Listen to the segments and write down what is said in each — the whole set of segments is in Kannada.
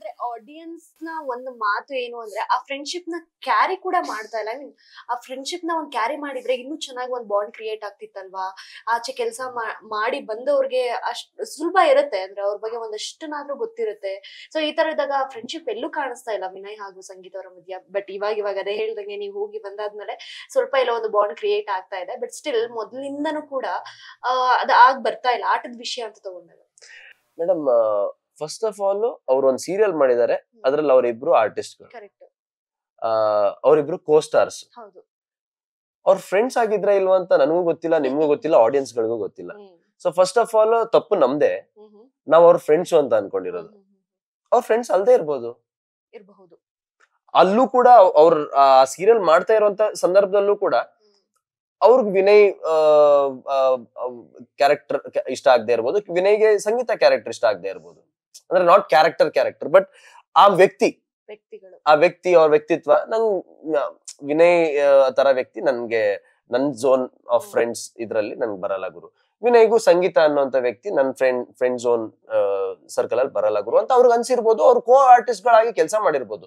ಅಂದ್ರೆ ಆಡಿಯನ್ಸ್ ನ ಒಂದು ಮಾತು ಏನು ಅಂದ್ರೆ ಆ ಫ್ರೆಂಡ್ಶಿಪ್ ನ ಕ್ಯಾರಿ ಕೂಡ ಮಾಡ್ತಾ ಇಲ್ಲ ಆ ಫ್ರೆಂಡ್ಶಿಪ್ ನ ಒಂದು ಕ್ಯಾರಿ ಮಾಡಿದ್ರೆ ಇನ್ನೂ ಚೆನ್ನಾಗಿ ಒಂದು ಬಾಂಡ್ ಕ್ರಿಯೇಟ್ ಆಗ್ತಿತ್ತಲ್ವಾ ಆಚೆ ಕೆಲಸ ಮಾಡಿ ಬಂದವ್ರಿಗೆ ಅಷ್ಟು ಸುಲಭ ಇರುತ್ತೆ ಅಂದ್ರೆ ಅವ್ರ ಬಗ್ಗೆ ಒಂದಷ್ಟನ್ನಾದ್ರೂ ಗೊತ್ತಿರುತ್ತೆ ಸೊ ಈ ತರ ಇದ್ದಾಗ ಫ್ರೆಂಡ್ಶಿಪ್ ಎಲ್ಲೂ ಕಾಣಿಸ್ತಾ ಇಲ್ಲ ವಿನಯ್ ಹಾಗೂ ಸಂಗೀತ ಅವರ ಮಧ್ಯ ಬಟ್ ಇವಾಗ ಇವಾಗ ಅದೇ ಹೇಳ್ದಂಗೆ ನೀವು ಹೋಗಿ ಬಂದಾದ್ಮೇಲೆ ಸ್ವಲ್ಪ ಇಲ್ಲ ಒಂದು ಬಾಂಡ್ ಕ್ರಿಯೇಟ್ ಆಗ್ತಾ ಇದೆ ಬಟ್ ಸ್ಟಿಲ್ ಮೊದಲಿಂದನೂ ಕೂಡ ಅದ್ ಆಗ್ ಬರ್ತಾ ಇಲ್ಲ ಆಟದ ವಿಷಯ ಅಂತ ತಗೊಂಡಾಗ ಮೇಡಮ್ ಫಸ್ಟ್ ಆಫ್ ಆಲ್ ಅವ್ರ ಒಂದು ಸೀರಿಯಲ್ ಮಾಡಿದ್ದಾರೆ ಅದ್ರಲ್ಲಿ ಅವರಿಬ್ರು ಆರ್ಟಿಸ್ಟ್ ಅವರಿಬ್ರು ಕೋ ಸ್ಟಾರ್ಸ್ ಅವ್ರ ಫ್ರೆಂಡ್ಸ್ ಆಗಿದ್ರ ಇಲ್ವಾ ಅಂತ ನನಗೂ ಗೊತ್ತಿಲ್ಲ ನಿಮ್ಗೂ ಗೊತ್ತಿಲ್ಲ ಆಡಿಯನ್ಸ್ ಗಳಿಗೂ ಗೊತ್ತಿಲ್ಲ ಸೊ ಫಸ್ಟ್ ಆಫ್ ಆಲ್ ತಪ್ಪು ನಮ್ದೆ ನಾವ್ ಅವ್ರ ಫ್ರೆಂಡ್ಸ್ ಅಂತ ಅನ್ಕೊಂಡಿರೋದು ಅವ್ರ ಫ್ರೆಂಡ್ಸ್ ಅಲ್ದೇ ಇರ್ಬೋದು ಅಲ್ಲೂ ಕೂಡ ಅವ್ರ ಆ ಸೀರಿಯಲ್ ಮಾಡ್ತಾ ಇರುವಂತ ಸಂದರ್ಭದಲ್ಲೂ ಕೂಡ ಅವ್ರಿಗೆ ವಿನಯ್ ಕ್ಯಾರೆಕ್ಟರ್ ಇಷ್ಟ ಆಗದೆ ಇರ್ಬೋದು ವಿನಯ್ಗೆ ಸಂಗೀತ ಕ್ಯಾರೆಕ್ಟರ್ ಇಷ್ಟ ಆಗದೆ ಇರ್ಬೋದು ಅಂದ್ರೆ ನಾಟ್ ಕ್ಯಾರೆಕ್ಟರ್ ಕ್ಯಾರೆಕ್ಟರ್ ಬಟ್ ಆ ವ್ಯಕ್ತಿ ಆ ವ್ಯಕ್ತಿ ಅವ್ರ ವ್ಯಕ್ತಿತ್ವ ನಂಗ್ ವಿನಯ್ ತರ ವ್ಯಕ್ತಿ ನನ್ಗೆ ನನ್ ಝೋನ್ ಆಫ್ ಫ್ರೆಂಡ್ಸ್ ಇದ್ರಲ್ಲಿ ನನ್ಗೆ ಬರಲ್ಲ ಗುರು ವಿನಯ್ಗೂ ಸಂಗೀತ ಅನ್ನೋಂತ ವ್ಯಕ್ತಿ ನನ್ನ ಫ್ರೆಂಡ್ ಫ್ರೆಂಡ್ ಝೋನ್ ಸರ್ಕಲ್ ಅಲ್ಲಿ ಬರಲ್ಲ ಗುರು ಅಂತ ಅವ್ರಿಗೆ ಅನ್ಸಿರ್ಬೋದು ಅವ್ರು ಕೋ ಆರ್ಟಿಸ್ಟ್ ಗಳಾಗಿ ಕೆಲಸ ಮಾಡಿರ್ಬೋದು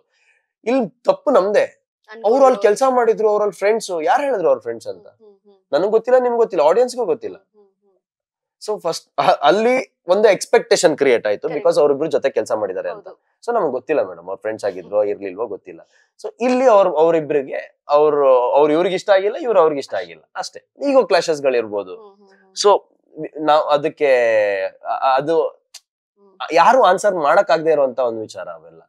ಇಲ್ಲಿ ತಪ್ಪು ನಮ್ದೆ ಅವ್ರು ಅಲ್ಲಿ ಕೆಲಸ ಮಾಡಿದ್ರು ಅವ್ರಲ್ಲಿ ಫ್ರೆಂಡ್ಸ್ ಯಾರು ಹೇಳಿದ್ರು ಅವ್ರ ಫ್ರೆಂಡ್ಸ್ ಅಂತ ನನಗ್ ಗೊತ್ತಿಲ್ಲ ನಿಮ್ಗೆ ಗೊತ್ತಿಲ್ಲ ಆಡಿಯನ್ಸ್ಗೂ ಗೊತ್ತಿಲ್ಲ ಸೊ ಫಸ್ಟ್ ಅಲ್ಲಿ ಒಂದು ಎಕ್ಸ್ಪೆಕ್ಟೇಷನ್ ಕ್ರಿಯೇಟ್ ಆಯ್ತು ಬಿಕಾಸ್ ಅವ್ರಿಬ್ರು ಜೊತೆ ಕೆಲಸ ಮಾಡಿದ್ದಾರೆ ಅಂತ ಸೊ ನಮ್ಗೆ ಗೊತ್ತಿಲ್ಲ ಮೇಡಮ್ ಅವ್ರ ಫ್ರೆಂಡ್ಸ್ ಆಗಿದ್ರು ಇರ್ಲಿಲ್ವೋ ಗೊತ್ತಿಲ್ಲ ಸೊ ಇಲ್ಲಿ ಅವ್ರ ಅವರಿಬ್ರಿಗೆ ಅವ್ರು ಅವ್ರ ಇವ್ರಿಗೆ ಇಷ್ಟ ಆಗಿಲ್ಲ ಇವ್ರು ಅವ್ರಿಗೆ ಇಷ್ಟ ಆಗಿಲ್ಲ ಅಷ್ಟೇ ಈಗ ಕ್ಲಾಶಸ್ ಇರ್ಬೋದು ಸೊ ನಾವು ಅದಕ್ಕೆ ಅದು ಯಾರು ಆನ್ಸರ್ ಮಾಡಕ್ ಆಗದೆ ಇರುವಂತ ಒಂದು ವಿಚಾರ ಅವೆಲ್ಲ